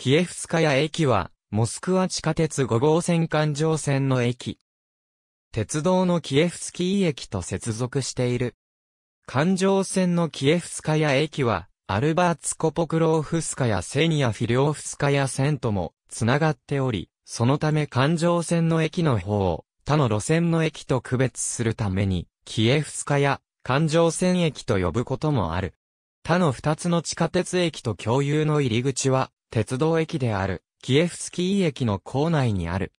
キエフスカヤ駅は、モスクワ地下鉄5号線環状線の駅。鉄道のキエフスキー駅と接続している。環状線のキエフスカヤ駅は、アルバーツコポクローフスカヤセニアフィリオフスカヤ線とも、つながっており、そのため環状線の駅の方を、他の路線の駅と区別するために、キエフスカヤ、環状線駅と呼ぶこともある。他の二つの地下鉄駅と共有の入り口は、鉄道駅である、キエフスキー駅の構内にある。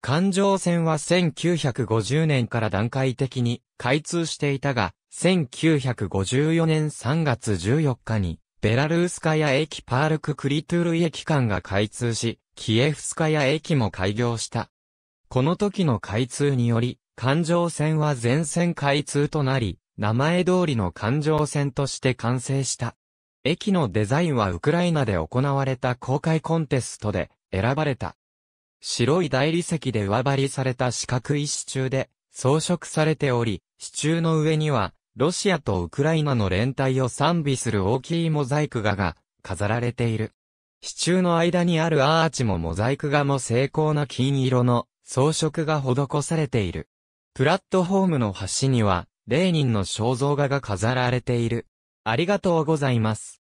環状線は1950年から段階的に開通していたが、1954年3月14日に、ベラルースカヤ駅パールククリトゥール駅間が開通し、キエフスカヤ駅も開業した。この時の開通により、環状線は全線開通となり、名前通りの環状線として完成した。駅のデザインはウクライナで行われた公開コンテストで選ばれた。白い大理石で上張りされた四角い支柱で装飾されており、支柱の上にはロシアとウクライナの連帯を賛美する大きいモザイク画が飾られている。支柱の間にあるアーチもモザイク画も精巧な金色の装飾が施されている。プラットフォームの端には、レーニンの肖像画が飾られている。ありがとうございます。